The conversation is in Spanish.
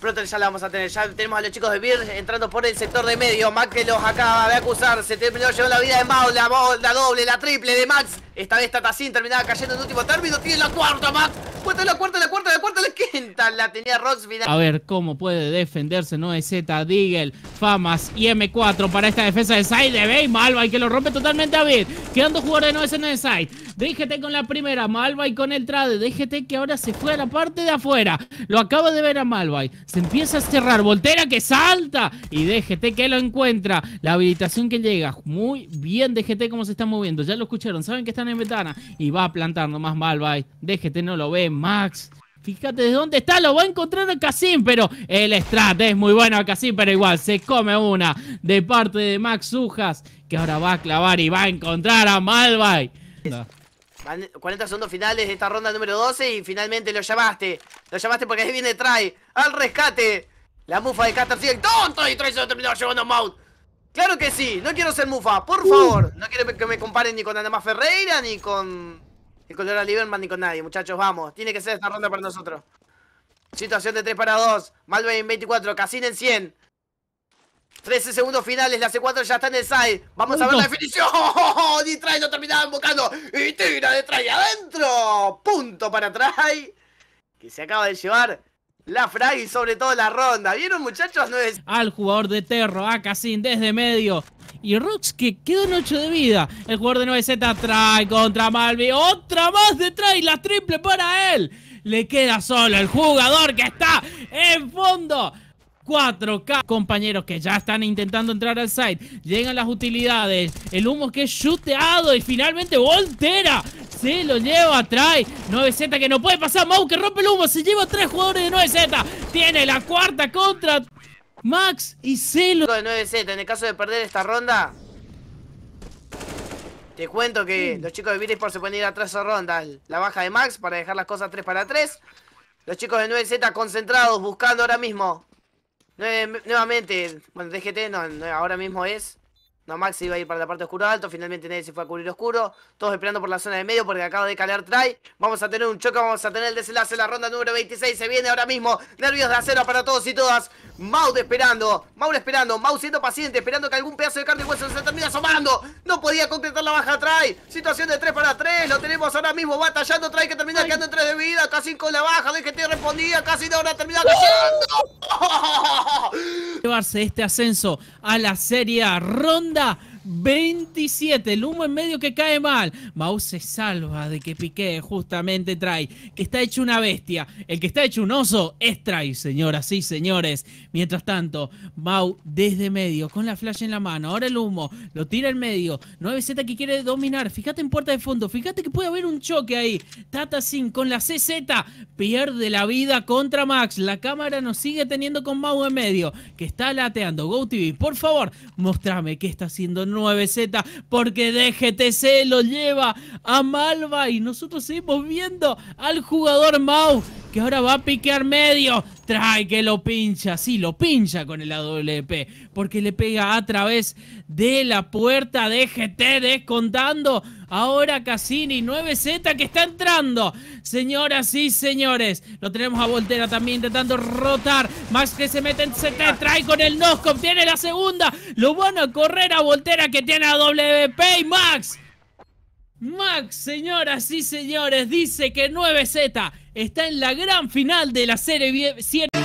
Pronto ya la vamos a tener. Ya tenemos a los chicos de Beer entrando por el sector de medio. Max que los acaba de acusar. Se terminó, llevó la vida de mao La, la doble, la triple de Max. Esta vez Tatacín terminaba cayendo en último término. Tiene la cuarta, más, Cuenta la cuarta, la cuarta, la cuarta, la quinta. La tenía Vidal. A ver cómo puede defenderse, 9 Z, Digel, Famas y M4 para esta defensa de Side de Bay. Malvay que lo rompe totalmente a Bid. Quedando jugador de 9 en el Side. DGT con la primera, Malvay con el trade. DGT que ahora se fue a la parte de afuera. Lo acaba de ver a Malvay. Se empieza a cerrar. Voltera que salta. Y déjete que lo encuentra. La habilitación que llega. Muy bien déjete cómo se está moviendo. Ya lo escucharon. Saben que están en ventana y va plantando más nomás Déjete, no lo ve, Max. Fíjate de dónde está, lo va a encontrar a Casim, pero el strat es muy bueno a Casim, pero igual se come una de parte de Max Sujas que ahora va a clavar y va a encontrar a Malvay. 40 segundos finales de esta ronda número 12 y finalmente lo llamaste. Lo llamaste porque ahí viene trae al rescate. La mufa de Caster tonto y trae se lo terminó llevando a Mount. ¡Claro que sí! ¡No quiero ser Mufa! ¡Por favor! Uh. No quiero que me comparen ni con Anamá Ferreira, ni con... el color Laura ni con nadie, muchachos. Vamos, tiene que ser esta ronda para nosotros. Situación de 3 para 2. Malve en 24, Casina en 100. 13 segundos finales, la e C4 ya está en el side. Vamos a ver la definición. Trai lo terminaba invocando. Y tira detrás y adentro. Punto para atrás. Que se acaba de llevar la frag y sobre todo la ronda. ¿Vieron, muchachos? No es... Al jugador de Terro, a Cassin, desde medio. Y Rox que quedó en 8 de vida. El jugador de 9Z trae contra Malvi. Otra más de trae. La triple para él. Le queda solo el jugador que está en fondo. 4K compañeros que ya están intentando entrar al site. Llegan las utilidades. El humo que es chuteado y finalmente Voltera se lo lleva, trae 9Z que no puede pasar. Mau que rompe el humo. Se lleva tres jugadores de 9Z. Tiene la cuarta contra Max y se De 9Z, en el caso de perder esta ronda... Te cuento que los chicos de Sport se pueden ir a tres rondas. La baja de Max para dejar las cosas 3 para 3. Los chicos de 9Z concentrados, buscando ahora mismo. nuevamente, bueno, DGT no, ahora mismo es no, Max iba a ir para la parte oscura alto. Finalmente nadie se fue a cubrir oscuro. Todos esperando por la zona de medio porque acaba de calar try. Vamos a tener un choque, vamos a tener el desenlace. La ronda número 26 se viene ahora mismo. Nervios de acero para todos y todas. Maud esperando. Maud esperando. Maud siendo paciente, esperando que algún pedazo de carne y hueso se termine asomando. No podía concretar la baja try. Situación de 3 para 3. Lo tenemos ahora mismo batallando. Try que termina quedando en 3 de vida. Casi con la baja. que te respondía. Casi ahora termina cayendo. llevarse este ascenso a la Serie Ronda 27. El humo en medio que cae mal. Mau se salva de que pique, justamente trae. Que está hecho una bestia. El que está hecho un oso es trae, señoras y sí, señores. Mientras tanto, Mau desde medio, con la flash en la mano. Ahora el humo lo tira en medio. 9Z que quiere dominar. Fíjate en puerta de fondo. Fíjate que puede haber un choque ahí. Tata Sin con la CZ. Pierde la vida contra Max. La cámara nos sigue teniendo con Mau en medio. Que está lateando. GoTV, por favor, mostrame qué está haciendo 9Z, porque DGTC lo lleva a Malva y nosotros seguimos viendo al jugador Mau y ahora va a piquear medio. Trae que lo pincha, sí, lo pincha con el AWP, porque le pega a través de la puerta de GT, descontando ahora Cassini 9Z que está entrando. Señoras y señores, lo tenemos a Voltera también intentando rotar. Max que se mete en CT, trae con el nosco. tiene la segunda. Lo bueno a correr a Voltera que tiene AWP. y Max Max, señoras y señores, dice que 9Z está en la gran final de la serie 7.